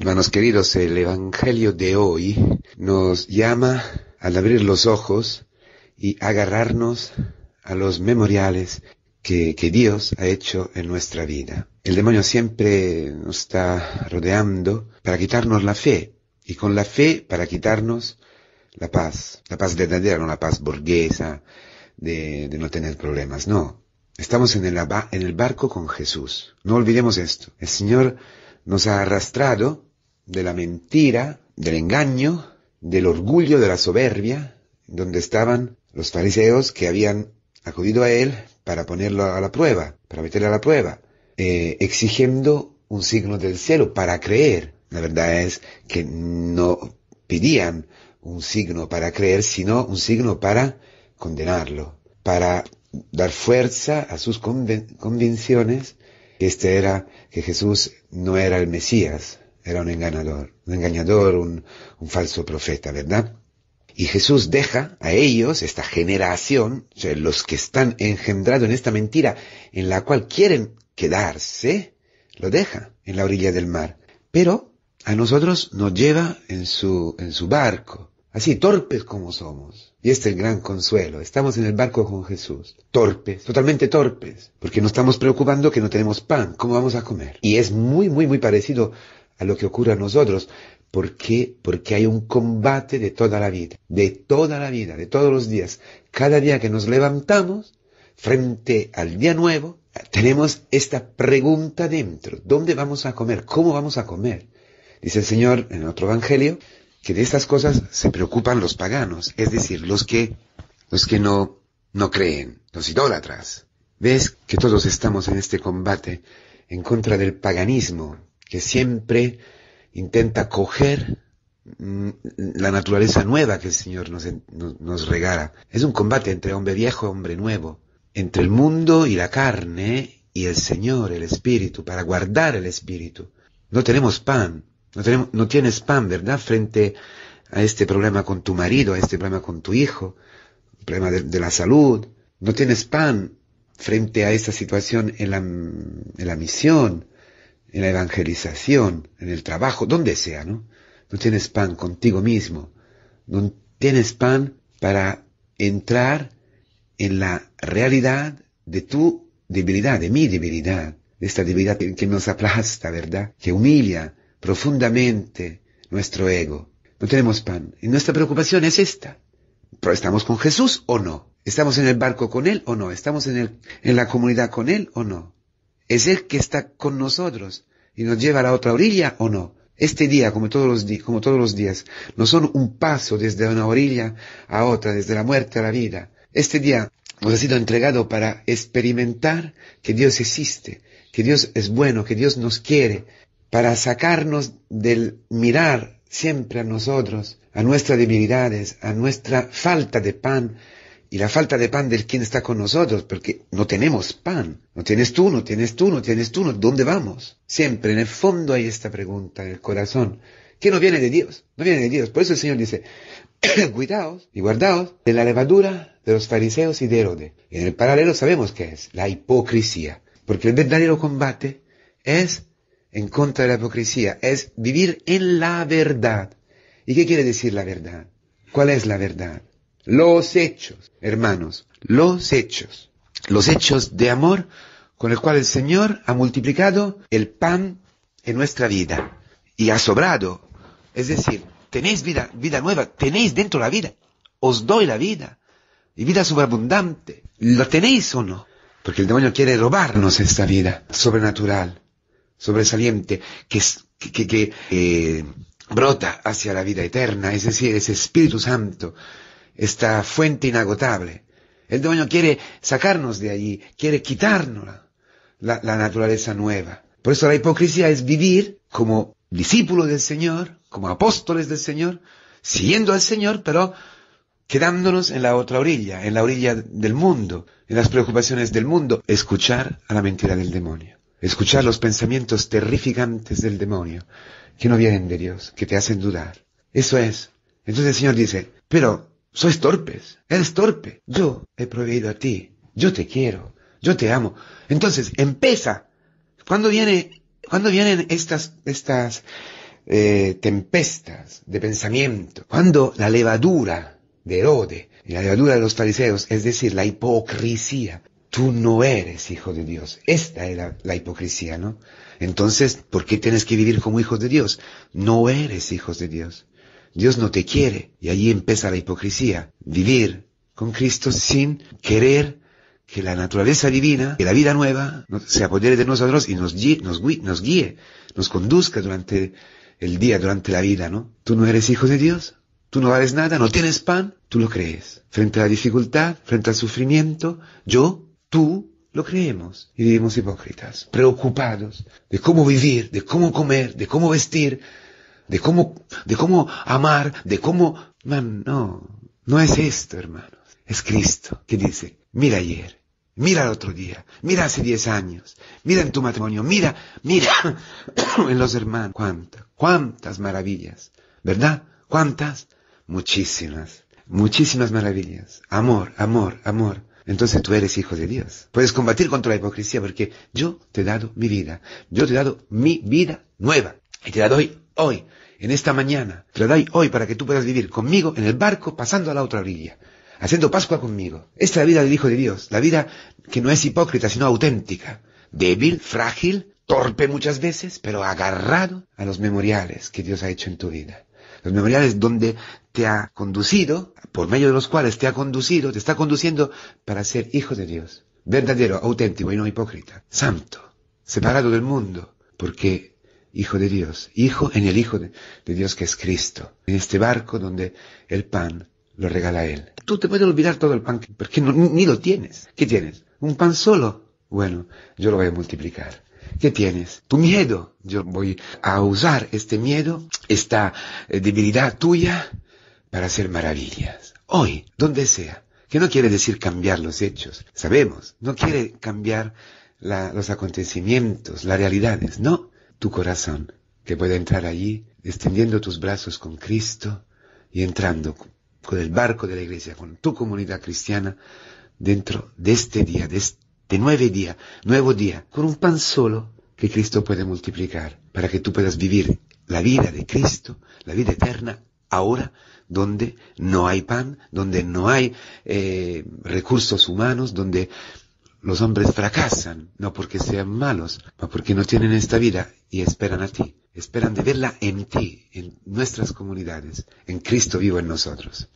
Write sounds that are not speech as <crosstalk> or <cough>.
Hermanos queridos, el Evangelio de hoy nos llama al abrir los ojos y agarrarnos a los memoriales que, Dios ha hecho en nuestra vida. El demonio siempre nos está rodeando para quitarnos la fe y con la fe para quitarnos la paz, la paz verdadera, no la paz burguesa de, no tener problemas, no. Estamos en el barco con Jesús. No olvidemos esto. El Señor nos ha arrastrado de la mentira, del engaño, del orgullo, de la soberbia, donde estaban los fariseos que habían acudido a él para ponerlo a la prueba, para meterle a la prueba, eh, exigiendo un signo del cielo para creer. La verdad es que no pedían un signo para creer, sino un signo para condenarlo, para dar fuerza a sus convenciones convicciones que este era que Jesús no era el Mesías, era un engañador, un engañador, un, falso profeta, ¿verdad? Y Jesús deja a ellos, esta generación, los que están engendrados en esta mentira en la cual quieren quedarse, lo deja en la orilla del mar. Pero a nosotros nos lleva en su, en su barco, así torpes como somos. Y este es el gran consuelo. Estamos en el barco con Jesús. Torpes, totalmente torpes, porque nos estamos preocupando que no tenemos pan, ¿cómo vamos a comer? Y es muy, muy, muy parecido a lo que ocurre a nosotros. ¿Por qué? Porque hay un combate de toda la vida, de toda la vida, de todos los días. Cada día que nos levantamos, frente al día nuevo, tenemos esta pregunta dentro. ¿Dónde vamos a comer? ¿Cómo vamos a comer? Dice el Señor en otro evangelio que de estas cosas se preocupan los paganos, es decir, los que, los que no, no creen, los idólatras. ¿Ves que todos estamos en este combate en contra del paganismo, que siempre intenta coger mm, la naturaleza nueva que el Señor nos, nos, regala. Es un combate entre hombre viejo y hombre nuevo, entre el mundo y la carne y el Señor, el Espíritu, para guardar el Espíritu. No tenemos pan, no, tienes pan, ¿verdad? Frente a este problema con tu marido, a este problema con tu hijo, el problema de, la salud, no tienes pan frente a esta situación en la, en la misión, en la evangelización, en el trabajo, donde sea, ¿no? No tienes pan contigo mismo, no tienes pan para entrar en la realidad de tu debilidad, de mi debilidad, de esta debilidad que nos aplasta, ¿verdad? Que humilla profundamente nuestro ego. No tenemos pan. Y nuestra preocupación es esta. ¿Pero estamos con Jesús o no? ¿Estamos en el barco con Él o no? ¿Estamos en la comunidad con Él o no? es el que está con nosotros y nos lleva a la otra orilla o no. Este día, como todos los, como todos los días, no son un paso desde una orilla a otra, desde la muerte a la vida. Este día nos ha sido entregado para experimentar que Dios existe, que Dios es bueno, que Dios nos quiere, para sacarnos del mirar siempre a nosotros, a nuestras debilidades, a nuestra falta de pan, y la falta de pan del quien está con nosotros, porque no tenemos pan. No tienes tú, no tienes tú, no tienes tú, ¿dónde vamos? Siempre en el fondo hay esta pregunta, en el corazón, que no viene de Dios, no viene de Dios. Por eso el Señor dice, <coughs> cuidaos y guardaos de la levadura de los fariseos y de Herodes. Y en el paralelo sabemos qué es, la hipocresía. Porque el verdadero combate es en contra de la hipocresía, es vivir en la verdad. ¿Y qué quiere decir la verdad? ¿Cuál es la verdad? Los hechos, hermanos, los hechos. Los hechos de amor con el cual el Señor ha multiplicado el pan en nuestra vida y ha sobrado. Es decir, tenéis vida, vida nueva, tenéis dentro la vida. Os doy la vida y vida superabundante. ¿Lo tenéis o no? Porque el demonio quiere robarnos esta vida sobrenatural, sobresaliente, que, que eh, brota hacia la vida eterna, es decir, ese Espíritu Santo esta fuente inagotable. El demonio quiere sacarnos de allí, quiere quitarnos la, la naturaleza nueva. Por eso la hipocresía es vivir como discípulos del Señor, como apóstoles del Señor, siguiendo al Señor, pero quedándonos en la otra orilla, en la orilla del mundo, en las preocupaciones del mundo, escuchar a la mentira del demonio, escuchar los pensamientos terrificantes del demonio, que no vienen de Dios, que te hacen dudar. Eso es. Entonces el Señor dice, pero sois torpes, eres torpe. Yo he proveído a ti, yo te quiero, yo te amo. Entonces, empieza. Cuando viene, cuando vienen estas, estas eh, tempestas de pensamiento? Cuando la levadura de Herode y la levadura de los fariseos, es decir, la hipocresía, tú no eres hijo de Dios. Esta era la hipocresía, ¿no? Entonces, ¿por qué tienes que vivir como hijo de Dios? No eres hijos de Dios. Dios no te quiere. Y allí empieza la hipocresía. Vivir con Cristo sin querer que la naturaleza divina, que la vida nueva, se apodere de nosotros y nos guíe, nos nos, conduzca durante el día, durante la vida, ¿no? Tú no eres hijo de Dios, tú no vales nada, no tienes pan, tú lo crees. Frente a la dificultad, frente al sufrimiento, yo, tú, lo creemos y vivimos hipócritas, preocupados de cómo vivir, de cómo comer, de cómo vestir, de cómo, de cómo amar, de cómo... no, no es esto, hermanos. Es Cristo que dice, mira ayer, mira el otro día, mira hace diez años, mira en tu matrimonio, mira, mira <coughs> en los hermanos. Cuántas, cuántas maravillas, ¿verdad? ¿Cuántas? Muchísimas, muchísimas maravillas. Amor, amor, amor. Entonces tú eres hijo de Dios. Puedes combatir contra la hipocresía porque yo te he dado mi vida. Yo te he dado mi vida nueva. Y te la doy hoy, en esta mañana, te lo doy hoy para que tú puedas vivir conmigo en el barco pasando a la otra orilla, haciendo Pascua conmigo. Esta es la vida del Hijo de Dios, la vida que no es hipócrita, sino auténtica, débil, frágil, torpe muchas veces, pero agarrado a los memoriales que Dios ha hecho en tu vida. Los memoriales donde te ha conducido, por medio de los cuales te ha conducido, te está conduciendo para ser hijo de Dios, verdadero, auténtico y no hipócrita, santo, separado del mundo, porque Hijo de Dios, Hijo en el Hijo de, Dios que es Cristo, en este barco donde el pan lo regala Él. Tú te puedes olvidar todo el pan, porque ni lo tienes. ¿Qué tienes? ¿Un pan solo? Bueno, yo lo voy a multiplicar. ¿Qué tienes? Tu miedo. Yo voy a usar este miedo, esta eh, debilidad tuya, para hacer maravillas. Hoy, donde sea. Que no quiere decir cambiar los hechos. Sabemos. No quiere cambiar los acontecimientos, las realidades. No tu corazón, que pueda entrar allí, extendiendo tus brazos con Cristo y entrando con el barco de la iglesia, con tu comunidad cristiana, dentro de este día, de este nueve día, nuevo día, con un pan solo que Cristo puede multiplicar, para que tú puedas vivir la vida de Cristo, la vida eterna, ahora, donde no hay pan, donde no hay eh, recursos humanos, donde los hombres fracasan, no porque sean malos, sino porque no tienen esta vida y esperan a ti. Esperan de verla en ti, en nuestras comunidades, en Cristo vivo en nosotros.